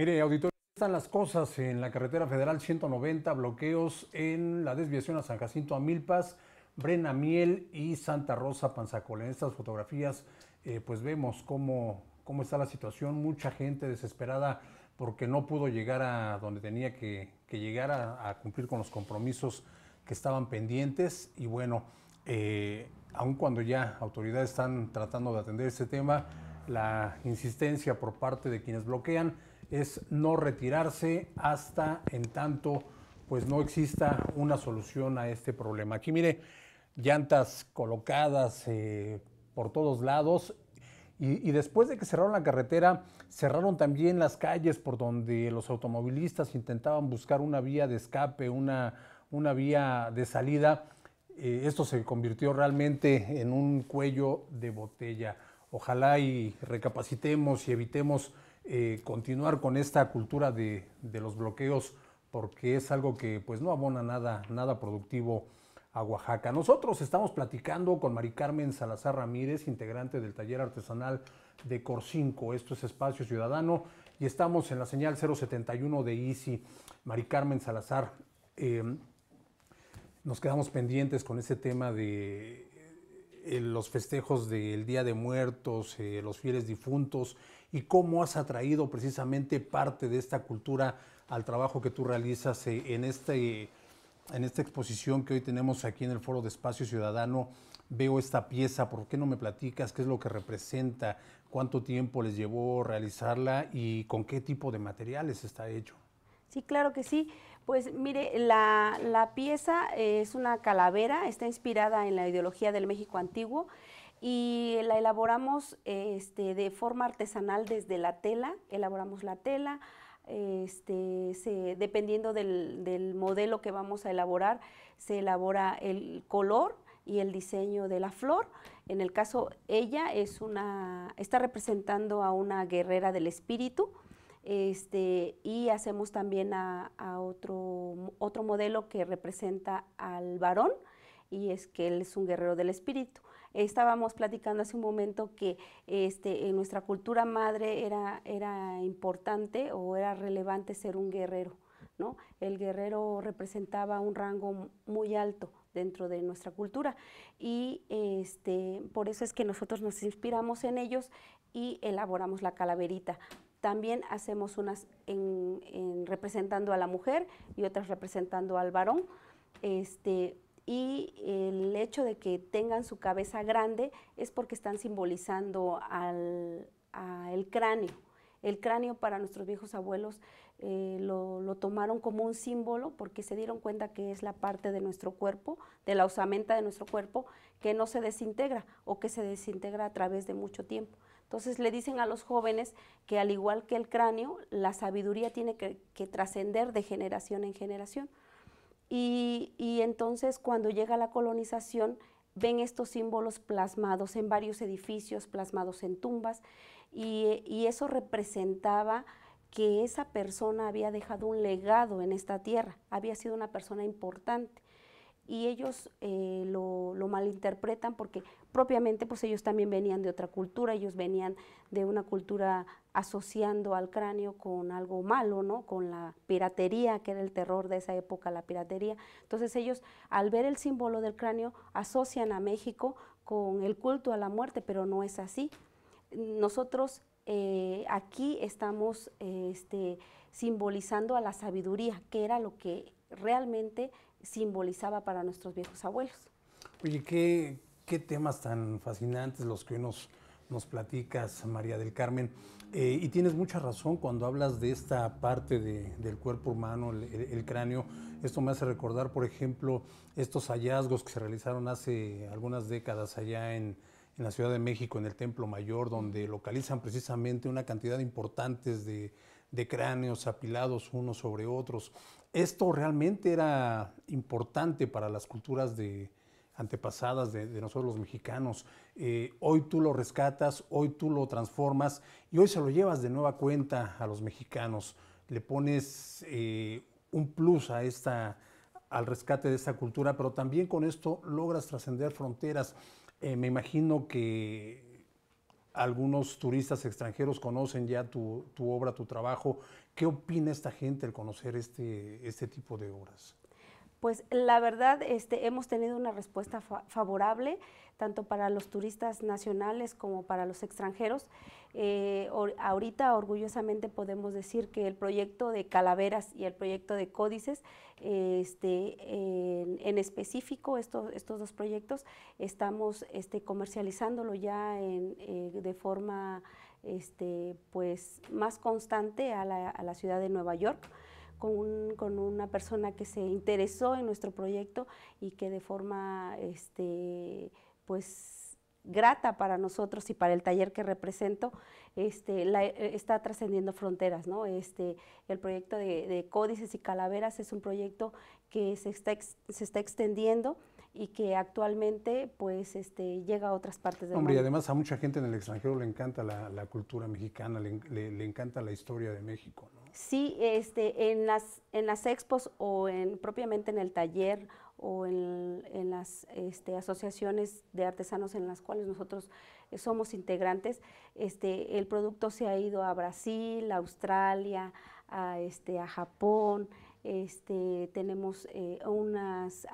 Mire, auditorio, están las cosas en la carretera federal 190, bloqueos en la desviación a San Jacinto a Milpas, Brena Miel y Santa Rosa Panzacola. En estas fotografías, eh, pues vemos cómo, cómo está la situación, mucha gente desesperada porque no pudo llegar a donde tenía que, llegar a, cumplir con los compromisos que estaban pendientes. Y bueno, eh, aun cuando ya autoridades están tratando de atender este tema, la insistencia por parte de quienes bloquean es no retirarse hasta en tanto pues no exista una solución a este problema. Aquí mire, llantas colocadas eh, por todos lados y, después de que cerraron la carretera, cerraron también las calles por donde los automovilistas intentaban buscar una vía de escape, una, una vía de salida. Eh, esto se convirtió realmente en un cuello de botella. Ojalá y recapacitemos y evitemos eh, continuar con esta cultura de, los bloqueos porque es algo que pues no abona nada, nada productivo a Oaxaca. Nosotros estamos platicando con Mari Carmen Salazar Ramírez, integrante del taller artesanal de Corcinco. Esto es Espacio Ciudadano y estamos en la señal 071 de ICI. Mari Carmen Salazar, eh, nos quedamos pendientes con ese tema de eh, los festejos del Día de Muertos, eh, los fieles difuntos, y cómo has atraído precisamente parte de esta cultura al trabajo que tú realizas eh, en, este, en esta exposición que hoy tenemos aquí en el Foro de Espacio Ciudadano. Veo esta pieza, ¿por qué no me platicas qué es lo que representa? ¿Cuánto tiempo les llevó realizarla y con qué tipo de materiales está hecho? Sí, claro que sí. Pues mire, la, pieza es una calavera, está inspirada en la ideología del México antiguo y la elaboramos este, de forma artesanal desde la tela, elaboramos la tela, este, dependiendo del, modelo que vamos a elaborar, se elabora el color y el diseño de la flor. En el caso, ella es una, está representando a una guerrera del espíritu, este, y hacemos también a, otro, otro modelo que representa al varón y es que él es un guerrero del espíritu. Estábamos platicando hace un momento que este, en nuestra cultura madre era, era importante o era relevante ser un guerrero. ¿no? El guerrero representaba un rango muy alto dentro de nuestra cultura y este, por eso es que nosotros nos inspiramos en ellos y elaboramos la calaverita también hacemos unas representando a la mujer y otras representando al varón. Este, y el hecho de que tengan su cabeza grande es porque están simbolizando al el cráneo. El cráneo para nuestros viejos abuelos eh, lo, tomaron como un símbolo porque se dieron cuenta que es la parte de nuestro cuerpo, de la osamenta de nuestro cuerpo, que no se desintegra o que se desintegra a través de mucho tiempo. Entonces le dicen a los jóvenes que al igual que el cráneo, la sabiduría tiene que, trascender de generación en generación. Y, entonces cuando llega la colonización, ven estos símbolos plasmados en varios edificios, plasmados en tumbas, y, eso representaba que esa persona había dejado un legado en esta tierra, había sido una persona importante y ellos eh, lo, malinterpretan porque propiamente pues ellos también venían de otra cultura, ellos venían de una cultura asociando al cráneo con algo malo, ¿no? Con la piratería, que era el terror de esa época, la piratería. Entonces ellos al ver el símbolo del cráneo asocian a México con el culto a la muerte, pero no es así. Nosotros eh, aquí estamos este, simbolizando a la sabiduría, que era lo que realmente simbolizaba para nuestros viejos abuelos. Oye, qué, qué temas tan fascinantes los que nos, nos platicas, María del Carmen. Eh, y tienes mucha razón cuando hablas de esta parte del cuerpo humano, el, cráneo. Esto me hace recordar, por ejemplo, estos hallazgos que se realizaron hace algunas décadas allá en, la Ciudad de México, en el Templo Mayor, donde localizan precisamente una cantidad importante de, de cráneos apilados unos sobre otros esto realmente era importante para las culturas de antepasadas de, nosotros los mexicanos. Eh, hoy tú lo rescatas, hoy tú lo transformas y hoy se lo llevas de nueva cuenta a los mexicanos. Le pones eh, un plus a esta, al rescate de esta cultura, pero también con esto logras trascender fronteras. Eh, me imagino que algunos turistas extranjeros conocen ya tu, obra, tu trabajo. ¿Qué opina esta gente al conocer este, este tipo de obras? pues la verdad este, hemos tenido una respuesta favorable tanto para los turistas nacionales como para los extranjeros. Eh, ahorita orgullosamente podemos decir que el proyecto de Calaveras y el proyecto de Códices, este, en, específico estos, estos dos proyectos, estamos este, comercializándolo ya en, eh, de forma este, pues, más constante a la ciudad de Nueva York con, una persona que se interesó en nuestro proyecto y que de forma este, pues, grata para nosotros y para el taller que represento, este, eh, está trascendiendo fronteras. Este, el proyecto de, Códices y Calaveras es un proyecto que se está, se está extendiendo y que actualmente pues este, llega a otras partes del mundo. Hombre, y además a mucha gente en el extranjero le encanta la, cultura mexicana, le, encanta la historia de México. ¿no? Sí, este, en, las, en las expos o en, propiamente en el taller o en, las este, asociaciones de artesanos en las cuales nosotros somos integrantes, este, el producto se ha ido a Brasil, a Australia, a, este, a Japón, este, tenemos eh, unas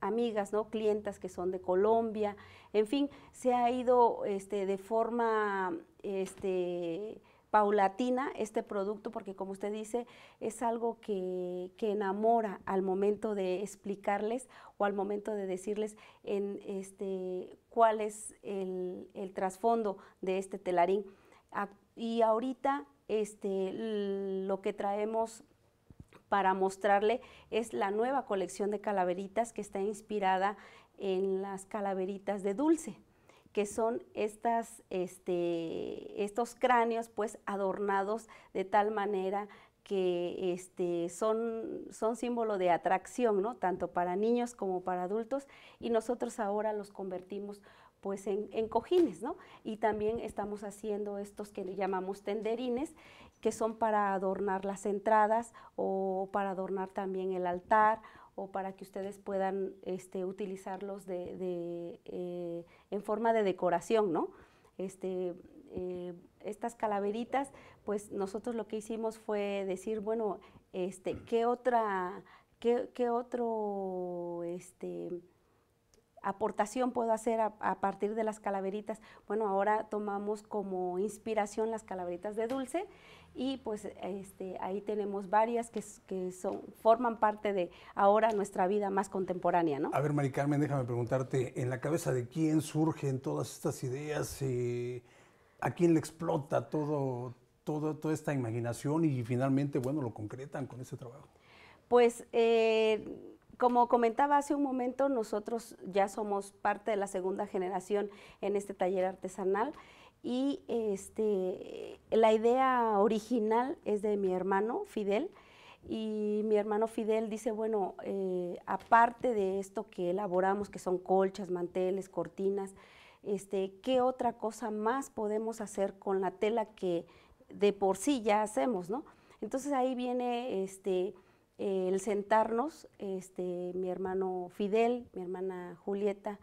amigas, ¿no? clientas que son de Colombia, en fin, se ha ido este, de forma este, paulatina este producto porque como usted dice, es algo que, enamora al momento de explicarles o al momento de decirles en este, cuál es el, el trasfondo de este telarín. Y ahorita este, lo que traemos para mostrarle es la nueva colección de calaveritas que está inspirada en las calaveritas de dulce que son estas, este, estos cráneos pues adornados de tal manera que este, son, son símbolo de atracción, ¿no? tanto para niños como para adultos, y nosotros ahora los convertimos pues en, en, cojines, ¿no? Y también estamos haciendo estos que llamamos tenderines que son para adornar las entradas o para adornar también el altar o para que ustedes puedan este, utilizarlos de, eh, en forma de decoración, ¿no? Este, eh, estas calaveritas, pues nosotros lo que hicimos fue decir, bueno, este, ¿qué otra, qué, otro, este, aportación puedo hacer a, partir de las calaveritas. Bueno, ahora tomamos como inspiración las calaveritas de dulce y pues este, ahí tenemos varias que, son, forman parte de ahora nuestra vida más contemporánea, ¿no? A ver, Mari Carmen, déjame preguntarte, ¿en la cabeza de quién surgen todas estas ideas? Eh, ¿A quién le explota todo, todo, toda esta imaginación y finalmente, bueno, lo concretan con ese trabajo? Pues... Eh, como comentaba hace un momento, nosotros ya somos parte de la segunda generación en este taller artesanal y este, la idea original es de mi hermano Fidel y mi hermano Fidel dice, bueno, eh, aparte de esto que elaboramos, que son colchas, manteles, cortinas, este, ¿qué otra cosa más podemos hacer con la tela que de por sí ya hacemos? ¿no? Entonces ahí viene... Este, eh, el sentarnos, este, mi hermano Fidel, mi hermana Julieta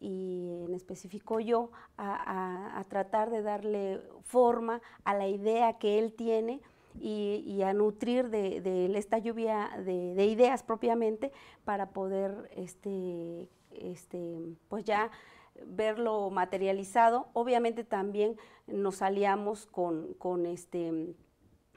y en específico yo, a, tratar de darle forma a la idea que él tiene. Y, a nutrir de, esta lluvia de, ideas propiamente para poder este, este, pues ya verlo materializado. Obviamente también nos aliamos con, con este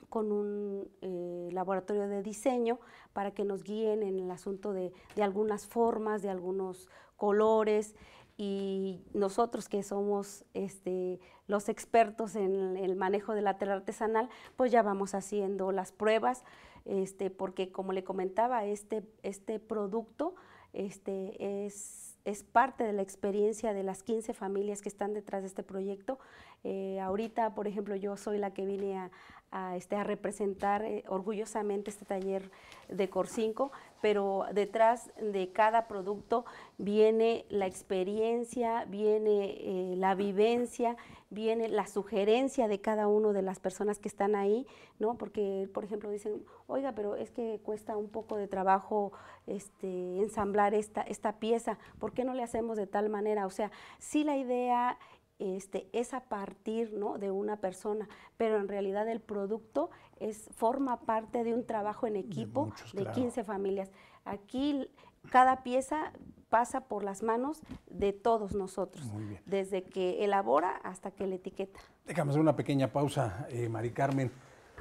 con un eh, laboratorio de diseño para que nos guíen en el asunto de, algunas formas, de algunos colores y nosotros que somos este, los expertos en el manejo de la tela artesanal, pues ya vamos haciendo las pruebas, este, porque como le comentaba, este, este producto este, es es parte de la experiencia de las 15 familias que están detrás de este proyecto. Eh, ahorita, por ejemplo, yo soy la que vine a, a este, representar eh, orgullosamente este taller de COR 5, pero detrás de cada producto viene la experiencia, viene eh, la vivencia, viene la sugerencia de cada una de las personas que están ahí, ¿no? Porque, por ejemplo, dicen, oiga, pero es que cuesta un poco de trabajo este, ensamblar esta, esta pieza, ¿por qué no le hacemos de tal manera? O sea, sí la idea este, es a partir de una persona, pero en realidad el producto es, forma parte de un trabajo en equipo de, 15 familias. Aquí cada pieza pasa por las manos de todos nosotros, desde que elabora hasta que le etiqueta. Déjame hacer una pequeña pausa, eh, Mari Carmen.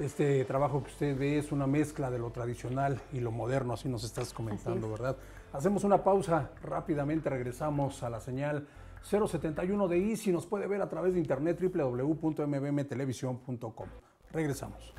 Este trabajo que usted ve es una mezcla de lo tradicional y lo moderno, así nos estás comentando, ¿verdad? Hacemos una pausa rápidamente, regresamos a la señal 071 de I, si nos puede ver a través de internet www.mbmtelevisión.com. Regresamos.